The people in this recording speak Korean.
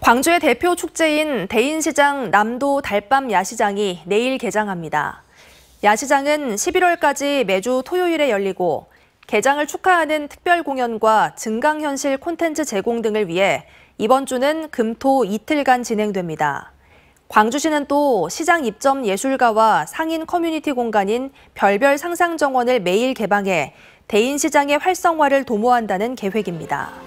광주의 대표 축제인 대인시장 남도 달밤 야시장이 내일 개장합니다. 야시장은 11월까지 매주 토요일에 열리고 개장을 축하하는 특별 공연과 증강현실 콘텐츠 제공 등을 위해 이번 주는 금토 이틀간 진행됩니다. 광주시는 또 시장 입점 예술가와 상인 커뮤니티 공간인 별별 상상정원을 매일 개방해 대인시장의 활성화를 도모한다는 계획입니다.